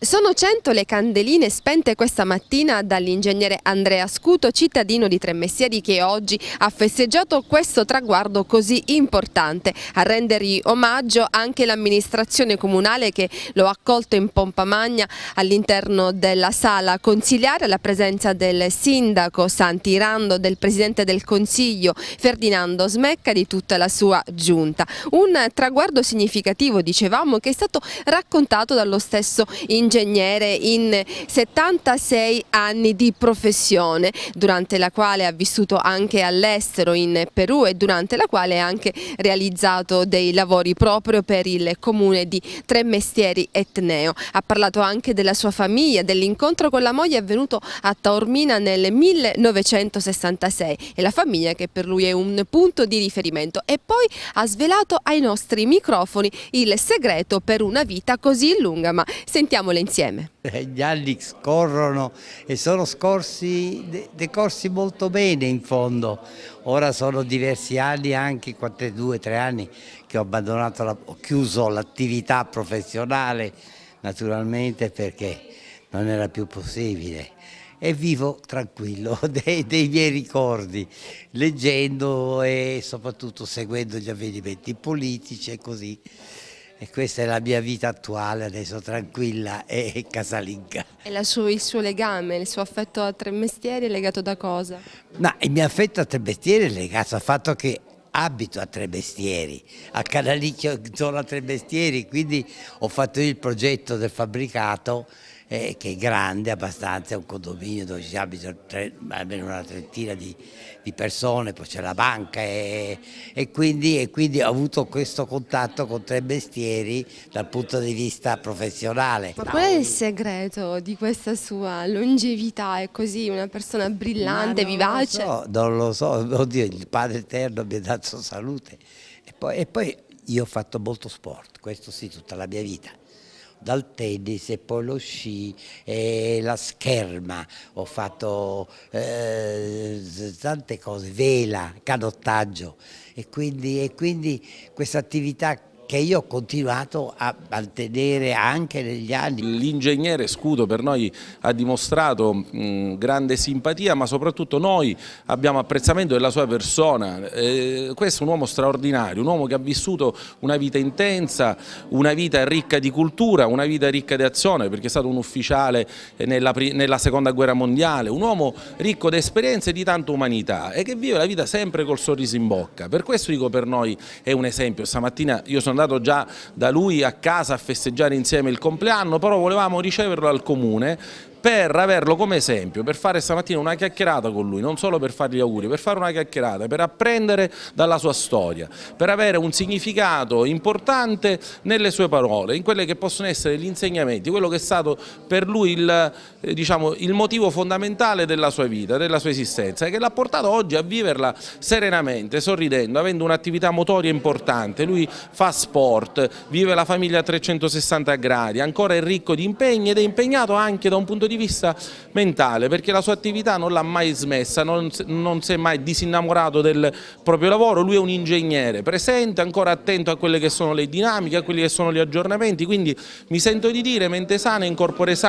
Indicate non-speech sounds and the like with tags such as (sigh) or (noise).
Sono 100 le candeline spente questa mattina dall'ingegnere Andrea Scuto, cittadino di Tremessieri che oggi ha festeggiato questo traguardo così importante. A rendergli omaggio anche l'amministrazione comunale che lo ha accolto in pompa magna all'interno della sala consiliare, alla presenza del sindaco Santi Rando, del presidente del consiglio Ferdinando Smecca e di tutta la sua giunta. Un traguardo significativo, dicevamo, che è stato raccontato dallo stesso ingegnere ingegnere in 76 anni di professione, durante la quale ha vissuto anche all'estero in Perù e durante la quale ha anche realizzato dei lavori proprio per il comune di Tre Mestieri Etneo. Ha parlato anche della sua famiglia, dell'incontro con la moglie avvenuto a Taormina nel 1966 e la famiglia che per lui è un punto di riferimento e poi ha svelato ai nostri microfoni il segreto per una vita così lunga, ma sentiamo le scuole insieme? Eh, gli anni scorrono e sono scorsi, decorsi molto bene in fondo. Ora sono diversi anni, anche 2-3 anni, che ho abbandonato, la, ho chiuso l'attività professionale, naturalmente perché non era più possibile e vivo tranquillo (laughs) dei, dei, miei ricordi, leggendo e soprattutto seguendo gli avvenimenti politici e così e questa è la mia vita attuale, adesso tranquilla e casalinga. E sua, il suo legame, il suo affetto a tre mestieri è legato da cosa? No, il mio affetto a tre mestieri è legato al fatto che abito a Tre mestieri a Canalicchio sono a Tre mestieri quindi ho fatto io il progetto del fabbricato eh, che è grande abbastanza, è un condominio dove ci abitano almeno una trentina di, di persone, poi c'è la banca e, e, quindi, e, quindi, ho avuto questo contatto con tre mestieri dal punto di vista professionale. Ma qual è il segreto di questa sua longevità? È così una persona brillante, non vivace? Lo so, non lo so, oddio, il Padre Eterno mi ha dato salute e poi, e poi io ho fatto molto sport, questo sì, tutta la mia vita dal tennis e poi lo sci e la scherma, ho fatto eh, tante cose, vela, canottaggio e quindi, e quindi questa attività che io ho continuato a mantenere anche negli anni. L'ingegnere Scudo per noi ha dimostrato mm, grande simpatia ma soprattutto noi abbiamo apprezzamento della sua persona, eh, questo è un uomo straordinario, un uomo che ha vissuto una vita intensa, una vita ricca di cultura, una vita ricca di azione perché è stato un ufficiale nella seconda guerra mondiale, un uomo ricco di esperienze e di tanta umanità e che vive la vita sempre col sorriso in bocca, per questo dico per noi è un esempio, stamattina io sono andato già da lui a casa a festeggiare insieme il compleanno, però volevamo riceverlo al comune per averlo come esempio, per fare stamattina una chiacchierata con lui, non solo per fargli auguri, per fare una chiacchierata, per apprendere dalla sua storia, per avere un significato importante nelle sue parole, in quelle che possono essere gli insegnamenti, quello che è stato per lui il, eh, diciamo, il motivo fondamentale della sua vita, della sua esistenza e che l'ha portato oggi a viverla serenamente, sorridendo, avendo un'attività motoria importante, lui fa sport, vive la famiglia a 360 gradi, ancora è ricco di impegni ed è impegnato anche da un punto di vista di vista mentale, perché la sua attività non l'ha mai smessa, non, non si è mai disinnamorato del proprio lavoro, lui è un ingegnere presente, ancora attento a quelle che sono le dinamiche, a quelli che sono gli aggiornamenti, quindi mi sento di dire mente sana in corpore sano.